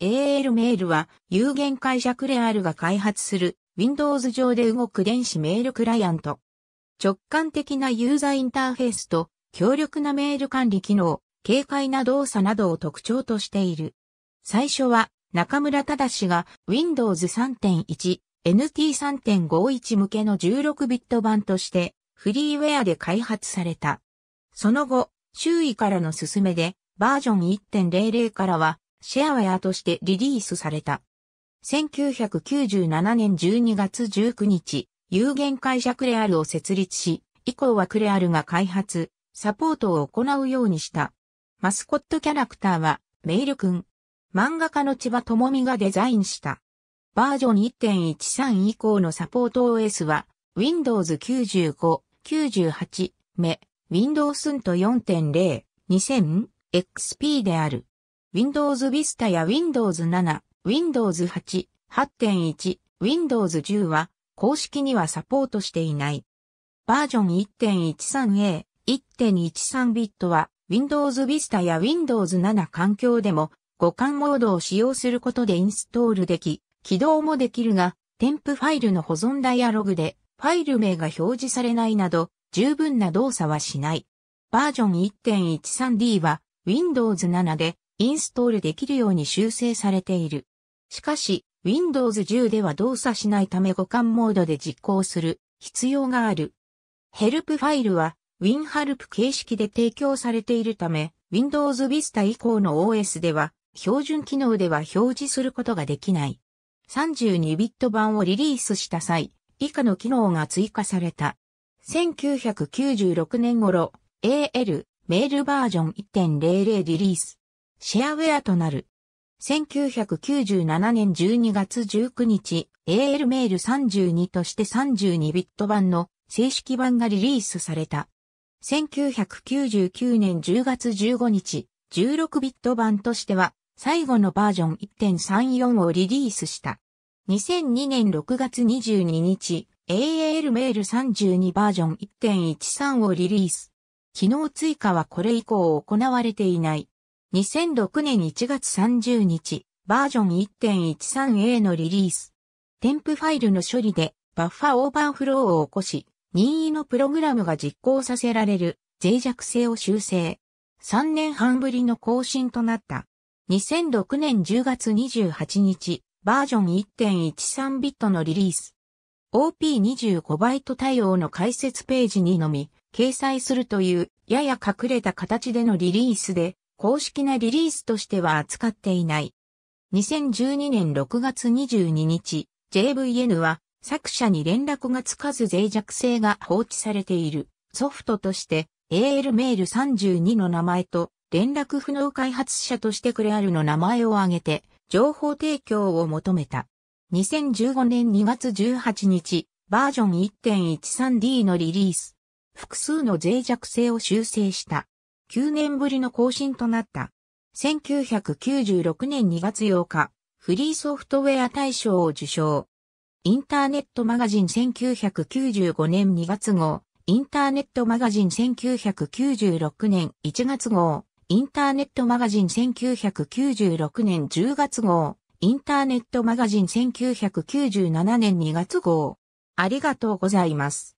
AL メールは有限会社クレアルが開発する Windows 上で動く電子メールクライアント。直感的なユーザーインターフェースと強力なメール管理機能、軽快な動作などを特徴としている。最初は中村忠が Windows 3.1、NT3.51 向けの16ビット版としてフリーウェアで開発された。その後、周囲からの勧めでバージョン1.00からはシェアウェアとしてリリースされた。1997年12月19日、有限会社クレアルを設立し、以降はクレアルが開発、サポートを行うようにした。マスコットキャラクターは、メイル君。漫画家の千葉智美がデザインした。バージョン1.13以降のサポート OS は、Windows 95、98、目、Windows とト4.0、2000、XP である。Windows Vista や Windows 7、Windows 8、8.1、Windows 10は公式にはサポートしていない。バージョン 1.13a、1.13ビットは Windows Vista や Windows 7環境でも互換モードを使用することでインストールでき、起動もできるが、添付ファイルの保存ダイアログでファイル名が表示されないなど十分な動作はしない。バージョン 1.13d は Windows 7でインストールできるように修正されている。しかし、Windows 10では動作しないため互換モードで実行する必要がある。ヘルプファイルは WinHelp 形式で提供されているため、Windows Vista 以降の OS では、標準機能では表示することができない。32ビット版をリリースした際、以下の機能が追加された。1996年頃、AL メールバージョン1.00リリース。シェアウェアとなる。1997年12月19日、AL メール32として32ビット版の正式版がリリースされた。1999年10月15日、16ビット版としては最後のバージョン1.34をリリースした。2002年6月22日、a l メール32バージョン1.13をリリース。機能追加はこれ以降行われていない。2006年1月30日、バージョン 1.13a のリリース。添付ファイルの処理でバッファオーバーフローを起こし、任意のプログラムが実行させられる脆弱性を修正。3年半ぶりの更新となった。2006年10月28日、バージョン1.13ビットのリリース。OP25 バイト対応の解説ページにのみ掲載するというやや隠れた形でのリリースで公式なリリースとしては扱っていない。2012年6月22日、JVN は作者に連絡がつかず脆弱性が放置されているソフトとして AL メール32の名前と連絡不能開発者としてクレアルの名前を挙げて情報提供を求めた。2015年2月18日、バージョン 1.13D のリリース。複数の脆弱性を修正した。9年ぶりの更新となった。1996年2月8日、フリーソフトウェア大賞を受賞。インターネットマガジン1995年2月号、インターネットマガジン1996年1月号、インターネットマガジン1996年10月号、インターネットマガジン1997年2月号。ありがとうございます。